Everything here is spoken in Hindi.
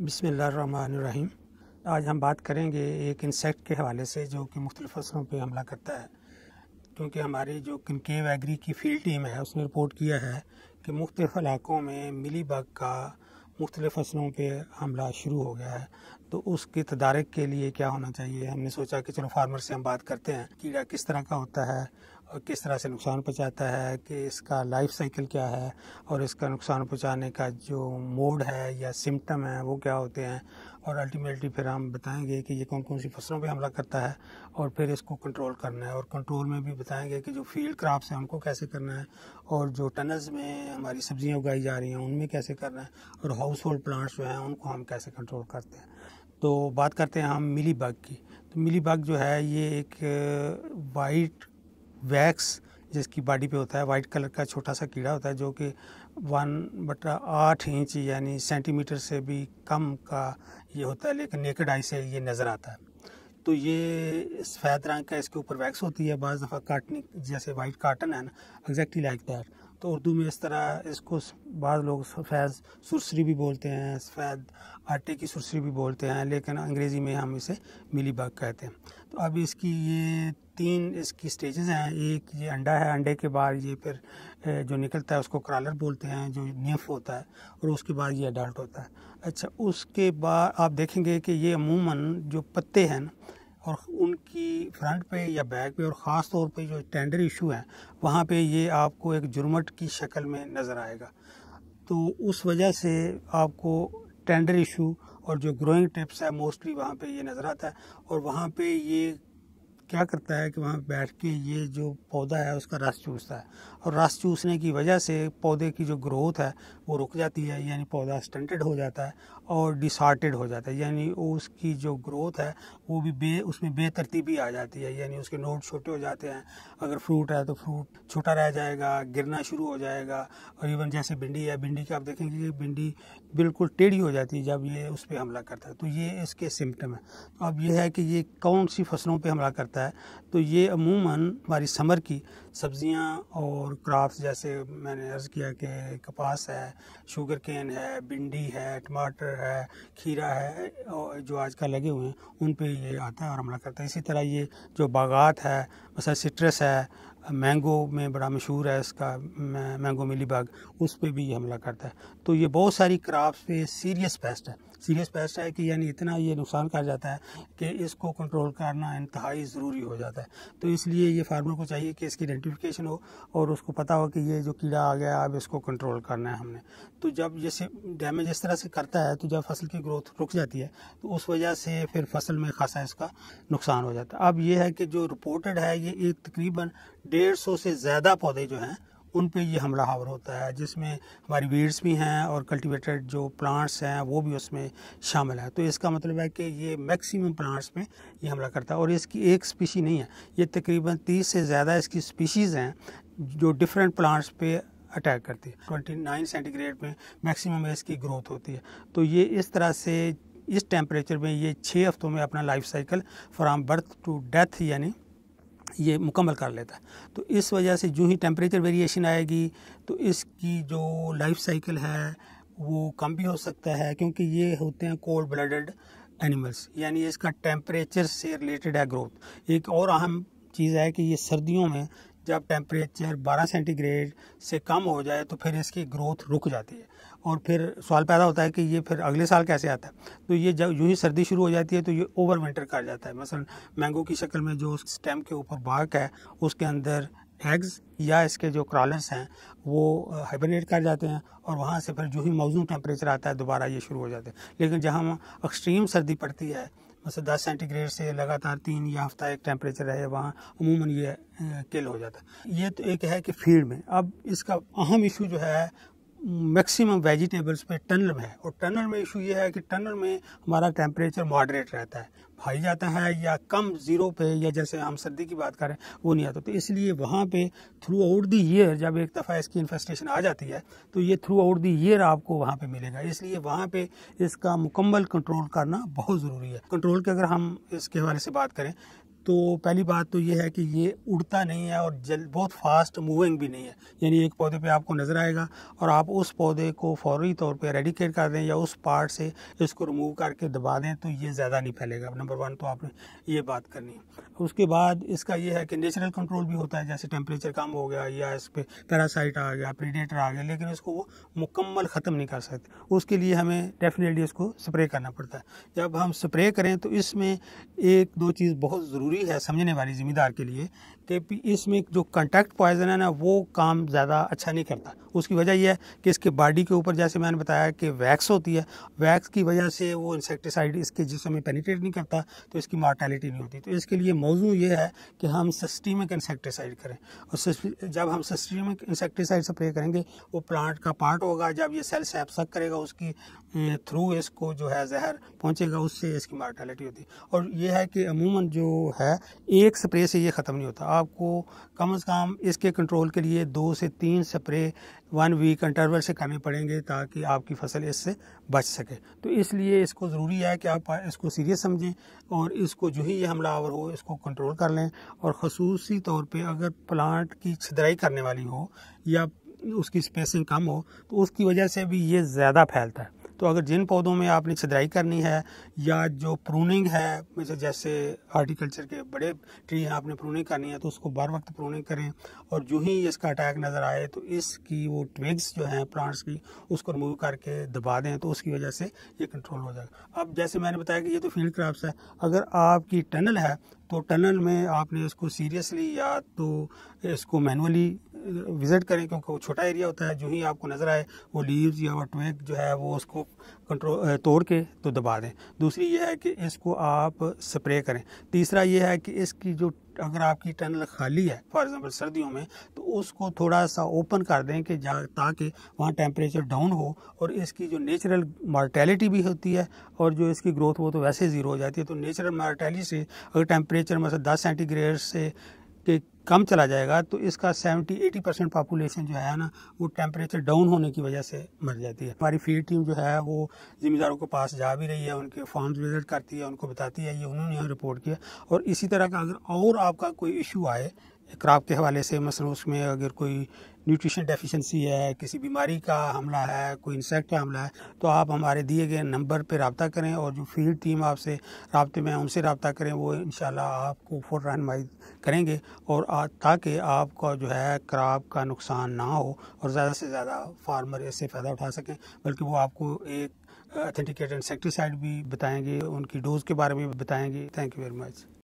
बिसमीम आज हम बात करेंगे एक इंसेक्ट के हवाले से जो कि मुख्तु फसलों पर हमला करता है क्योंकि हमारी जो कनकेव एग्री की फील्ड टीम है उसने रिपोर्ट किया है कि मुख्तलिफ इलाकों में मिली बग का मुख्तल फसलों पर हमला शुरू हो गया है तो उसके तदारक के लिए क्या होना चाहिए हमने सोचा कि चलो फार्मर से हम बात करते हैं कीड़ा किस तरह का होता है किस तरह से नुकसान पहुंचाता है कि इसका लाइफ साइकिल क्या है और इसका नुकसान पहुंचाने का जो मोड है या सिम्टम है वो क्या होते हैं और अल्टीमेटली फिर हम बताएंगे कि ये कौन कौन सी फसलों पे हमला करता है और फिर इसको कंट्रोल करना है और कंट्रोल में भी बताएंगे कि जो फील्ड क्रॉप्स हैं उनको कैसे करना है और जो टनल्स में हमारी सब्जियां उगाई जा रही हैं उनमें कैसे करना है और हाउस होल्ड प्लांट्स जो हैं उनको हम कैसे कंट्रोल करते हैं तो बात करते हैं हम मिली बाग की तो मिली बाग जो है ये एक वाइट uh, वैक्स जिसकी बॉडी पे होता है वाइट कलर का छोटा सा कीड़ा होता है जो कि वन बटा आठ इंच यानी सेंटीमीटर से भी कम का ये होता है लेकिन नेकड आई से ये नज़र आता है तो ये सफ़ेद रंग का इसके ऊपर वैक्स होती है बज़ दफ़ा काटने जैसे वाइट काटन है ना एग्जैक्टली लाइक दैट तो उर्दू में इस तरह इसको बाद लोग सफ़ेद सुरसरी भी बोलते हैं सफ़ेद आटे की सुरसरी भी बोलते हैं लेकिन अंग्रेज़ी में हम इसे मिली बाग कहते हैं तो अब इसकी ये तीन इसकी स्टेजेस हैं एक ये अंडा है अंडे के बाद ये फिर जो निकलता है उसको क्रॉलर बोलते हैं जो नेफ होता है और उसके बाद ये अडल्ट होता है अच्छा उसके बाद आप देखेंगे कि ये अमूमन जो पत्ते हैं ना और उनकी फ्रंट पे या बैक पे और ख़ास तौर पे जो टेंडर इशू है वहाँ पे ये आपको एक जुर्मट की शक्ल में नज़र आएगा तो उस वजह से आपको टेंडर इशू और जो ग्रोइंग टिप्स है मोस्टली वहाँ पे ये नज़र आता है और वहाँ पे ये क्या करता है कि वहाँ बैठ के ये जो पौधा है उसका रस चूसता है और रस चूसने की वजह से पौधे की जो ग्रोथ है वो रुक जाती है यानी पौधा स्टंटेड हो जाता है और डिसार्टेड हो जाता है यानी उसकी जो ग्रोथ है वो भी बे उसमें बेतरतीबी आ जाती है यानी उसके नोट छोटे हो जाते हैं अगर फ्रूट है तो फ्रूट छोटा रह जाएगा गिरना शुरू हो जाएगा और इवन जैसे भिंडी है भिंडी की आप देखेंगे कि भिंडी बिल्कुल टेढ़ी हो जाती है जब ये उस पर हमला करता है तो ये इसके सिम्टम है अब यह है कि ये कौन सी फसलों पर हमला करता है होता है तो ये अमूमन हमारी समर की सब्जियां और क्राफ्ट जैसे मैंने अर्ज़ किया कि कपास है शुगर केन है भिंडी है टमाटर है खीरा है और जो आजकल लगे हुए हैं उन पे ये आता है और हमला करता है इसी तरह ये जो बागात है मसा सिट्रस है मैंगो में बड़ा मशहूर है इसका मैंगो मिली बाग उस पर भी हमला करता है तो ये बहुत सारी क्राप्स पे सीरियस पेस्ट है सीरियस पेस्ट है कि यानी इतना ये नुकसान कर जाता है कि इसको कंट्रोल करना इंतहाई ज़रूरी हो जाता है तो इसलिए ये फार्मर को चाहिए कि इसकी आइडेंटिफिकेशन हो और उसको पता हो कि ये जो कीड़ा आ गया अब इसको कंट्रोल करना है हमने तो जब जैसे डैमेज इस तरह से करता है तो जब फसल की ग्रोथ रुक जाती है तो उस वजह से फिर फसल में खासा इसका नुकसान हो जाता है अब ये है कि जो रिपोर्टेड है ये एक तकरीबन डेढ़ सौ से ज़्यादा पौधे जो हैं उन पे ये हमला हावर होता है जिसमें हमारी वीड्स भी हैं और कल्टिवेटेड जो प्लांट्स हैं वो भी उसमें शामिल है तो इसका मतलब है कि ये मैक्सिमम प्लांट्स में ये हमला करता है और इसकी एक स्पीशी नहीं है ये तकरीबन तीस से ज़्यादा इसकी स्पीशीज़ हैं जो डिफरेंट प्लांट्स पे अटैक करती है ट्वेंटी नाइन सेंटीग्रेड में मैक्सीम इसकी ग्रोथ होती है तो ये इस तरह से इस टेम्परेचर में ये छः हफ्तों में अपना life cycle from birth to death यानी ये मुकम्मल कर लेता है तो इस वजह से जो ही टेम्परेचर वेरिएशन आएगी तो इसकी जो लाइफ साइकिल है वो कम भी हो सकता है क्योंकि ये होते हैं कोल्ड ब्लडेड एनिमल्स यानी इसका टेम्परेचर से रिलेटेड है ग्रोथ एक और अहम चीज़ है कि ये सर्दियों में जब टेम्परेचर 12 सेंटीग्रेड से कम हो जाए तो फिर इसकी ग्रोथ रुक जाती है और फिर सवाल पैदा होता है कि ये फिर अगले साल कैसे आता है तो ये जब यूँ ही सर्दी शुरू हो जाती है तो ये ओवर विंटर कर जाता है मसलन मैंगो की शक्ल में जो स्टेम के ऊपर बाग है उसके अंदर एग्स या इसके जो क्रॉलर्स हैं वो हाइबरनेट कर जाते हैं और वहाँ से फिर जो ही मौजूद टेम्परेचर आता है दोबारा ये शुरू हो जाते हैं लेकिन जहाँ एक्सट्रीम सर्दी पड़ती है मतलब दस सेंटीग्रेड से लगातार तीन या हफ्ता एक टेम्परेचर रहे वहाँ अमूमन ये किल हो जाता है ये तो एक है कि फील्ड में अब इसका अहम इशू जो है मैक्सिमम वेजिटेबल्स पे टनल में है और टनल में इशू ये है कि टनल में हमारा टेम्परेचर मॉडरेट रहता है भाई जाता है या कम ज़ीरो पे या जैसे हम सर्दी की बात करें वो नहीं आता तो इसलिए वहाँ पे थ्रू आउट दी ईयर जब एक दफ़ा इसकी इन्फेस्टेशन आ जाती है तो ये थ्रू आउट दी ईयर आपको वहाँ पे मिलेगा इसलिए वहाँ पे इसका मुकम्मल कंट्रोल करना बहुत ज़रूरी है कंट्रोल के अगर हम इसके हवाले से बात करें तो पहली बात तो ये है कि ये उड़ता नहीं है और जल बहुत फास्ट मूविंग भी नहीं है यानी एक पौधे पे आपको नज़र आएगा और आप उस पौधे को फौरी तौर पे रेडिकेट कर दें या उस पार्ट से इसको रिमूव करके दबा दें तो ये ज़्यादा नहीं फैलेगा नंबर वन तो आपने ये बात करनी है उसके बाद इसका ये है कि नेचुरल कंट्रोल भी होता है जैसे टेम्परेचर कम हो गया या इस पर पैरासाइट आ गया प्रीडेटर आ गया लेकिन इसको वो मुकम्मल ख़त्म नहीं कर सकते उसके लिए हमें डेफिनेटली इसको स्प्रे करना पड़ता है जब हम स्प्रे करें तो इसमें एक दो चीज़ बहुत ज़रूरी ज़रूरी है समझने वाली जिम्मेदार के लिए कि इसमें जो कंटेक्ट पॉइजन है ना वो काम ज़्यादा अच्छा नहीं करता उसकी वजह यह है कि इसके बॉडी के ऊपर जैसे मैंने बताया कि वैक्स होती है वैक्स की वजह से वो इंसेक्टिसाइड इसके जिसम में पेनिट्रेट नहीं करता तो इसकी मॉर्टेलिटी नहीं होती तो इसके लिए मौजू ये है कि हम सस्टीमिक इंसेक्टिसाइड करें और जब हम सस्टीमिक इंसेक्टिसाइड स्प्रे करेंगे वो प्लांट का पार्ट होगा जब ये सेल से करेगा उसकी थ्रू अं, इसको जो है जहर पहुँचेगा उससे इसकी मॉर्टेलिटी होती है और ये है कि अमूमन जो है एक स्प्रे से ये ख़त्म नहीं होता आपको कम से कम इसके कंट्रोल के लिए दो से तीन स्प्रे वन वीक इंटरवल से करने पड़ेंगे ताकि आपकी फसल इससे बच सके तो इसलिए इसको ज़रूरी है कि आप इसको सीरियस समझें और इसको जो ही ये हमलावर हो इसको कंट्रोल कर लें और खसूस तौर पे अगर प्लांट की छिदराई करने वाली हो या उसकी स्पेसिंग कम हो तो उसकी वजह से भी ये ज़्यादा फैलता है तो अगर जिन पौधों में आपने छदराई करनी है या जो प्रूनिंग है जैसे जैसे हार्टिकल्चर के बड़े ट्री हैं आपने प्रूनिंग करनी है तो उसको बार वक्त प्रूनिंग करें और जो ही इसका अटैक नज़र आए तो इसकी वो ट्विग्स जो हैं प्लांट्स की उसको रिमूव करके दबा दें तो उसकी वजह से ये कंट्रोल हो जाएगा अब जैसे मैंने बताया कि ये तो फील्ड क्राप्स है अगर आपकी टनल है तो टनल में आपने इसको सीरियसली या तो इसको मैनुअली विज़िट करें क्योंकि वो छोटा एरिया होता है जो ही आपको नज़र आए वो लीव्स या वो ट्वेक जो है वो उसको कंट्रोल तोड़ के तो दबा दें दूसरी ये है कि इसको आप स्प्रे करें तीसरा ये है कि इसकी जो अगर आपकी टनल खाली है फॉर एग्जाम्पल सर्दियों में तो उसको थोड़ा सा ओपन कर दें कि जहाँ ताकि वहाँ टेम्परेचर डाउन हो और इसकी जो नेचुरल मॉर्टेलिटी भी होती है और जो इसकी ग्रोथ वो तो वैसे ज़ीरो हो जाती है तो नेचुरल मॉर्टेलिटी से अगर टेम्परेचर मतलब दस सेंटीग्रेड से के कम चला जाएगा तो इसका 70-80 परसेंट पॉपुलेशन जो है ना वो टेम्परेचर डाउन होने की वजह से मर जाती है हमारी फील्ड टीम जो है वो जिम्मेदारों के पास जा भी रही है उनके फॉर्म्स विजिट करती है उनको बताती है ये उन्होंने यहाँ रिपोर्ट किया और इसी तरह का अगर और आपका कोई इशू आए क्राप के हवाले से मसलन उसमें अगर कोई न्यूट्रिशन डेफिशिएंसी है किसी बीमारी का हमला है कोई इंसेक्ट का हमला है तो आप हमारे दिए गए नंबर पर रबता करें और जो फील्ड टीम आपसे रबते में उनसे रबता करें वो इन आपको फुट रहनमाई करेंगे और ताकि आपका जो है क्राप का नुकसान ना हो और ज़्यादा से ज़्यादा फार्मर इससे फ़ायदा उठा सकें बल्कि वो आपको एक अथेंटिकेटेड इंसेक्टिसाइड भी बताएंगे उनकी डोज के बारे में भी बताएंगे थैंक यू वेरी मच